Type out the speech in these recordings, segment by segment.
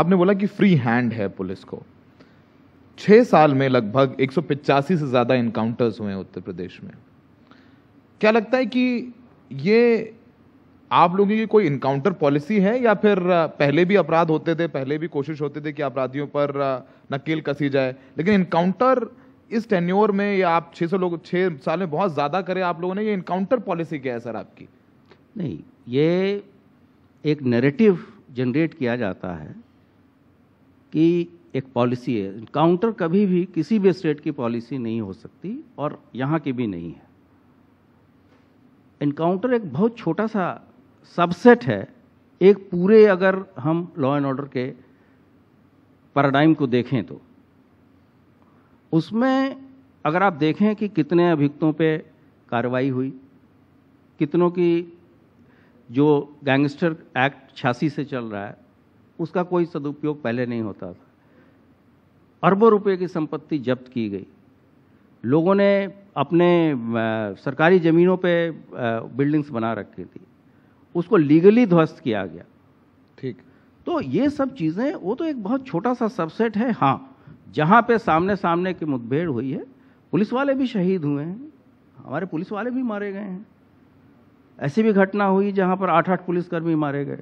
आपने बोला कि फ्री हैंड है पुलिस को छह साल में लगभग एक से ज़्यादा इनकाउंटर्स हुए उत्तर प्रदेश में क्या लगता है कि ये आप लोगों की कोई इनकाउंटर पॉलिसी है या फिर पहले भी अपराध होते थे पहले भी कोशिश होते थे कि अपराधियों पर नकेल कसी जाए लेकिन इनकाउंटर इस टेन्योर में या आप 600 लोग 6 साल में बहुत ज़्यादा करें आप लोगों ने ये इनकाउंटर पॉलिसी क्या है सर आपकी नहीं ये एक नैरेटिव जनरेट किया जाता है कि एक पॉलिसी है काउंटर कभी भी किसी भी स्टेट की पॉलिसी नहीं हो सकती और यहाँ की भी नहीं है इनकाउंटर एक बहुत छोटा सा सबसेट है एक पूरे अगर हम लॉ एंड ऑर्डर के पैराडाइम को देखें तो उसमें अगर आप देखें कि कितने अभियुक्तों पे कार्रवाई हुई कितनों की जो गैंगस्टर एक्ट छियासी से चल रहा है उसका कोई सदुपयोग पहले नहीं होता था अरबों रुपए की संपत्ति जब्त की गई लोगों ने अपने सरकारी ज़मीनों पे बिल्डिंग्स बना रखी थी उसको लीगली ध्वस्त किया गया ठीक तो ये सब चीज़ें वो तो एक बहुत छोटा सा सबसेट है हाँ जहाँ पे सामने सामने की मुठभेड़ हुई है पुलिस वाले भी शहीद हुए हैं हमारे पुलिस वाले भी मारे गए हैं ऐसी भी घटना हुई जहाँ पर आठ आठ पुलिसकर्मी मारे गए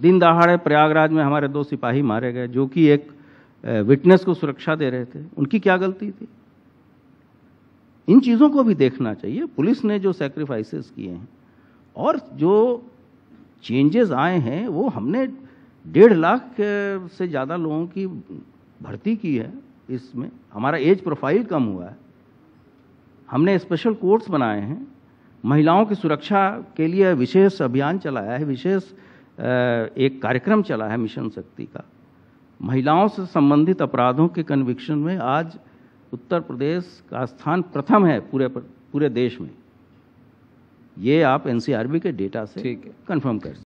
दिन दहाड़े प्रयागराज में हमारे दो सिपाही मारे गए जो कि एक विटनेस को सुरक्षा दे रहे थे उनकी क्या गलती थी इन चीज़ों को भी देखना चाहिए पुलिस ने जो सेक्रीफाइसेस किए हैं और जो चेंजेस आए हैं वो हमने डेढ़ लाख से ज़्यादा लोगों की भर्ती की है इसमें हमारा एज प्रोफाइल कम हुआ है हमने स्पेशल कोर्स बनाए हैं महिलाओं की सुरक्षा के लिए विशेष अभियान चलाया है विशेष एक कार्यक्रम चला है मिशन शक्ति का महिलाओं से संबंधित अपराधों के कन्विक्शन में आज उत्तर प्रदेश का स्थान प्रथम है पूरे पूरे देश में ये आप एनसीआरबी के डेटा से कंफर्म कर सकते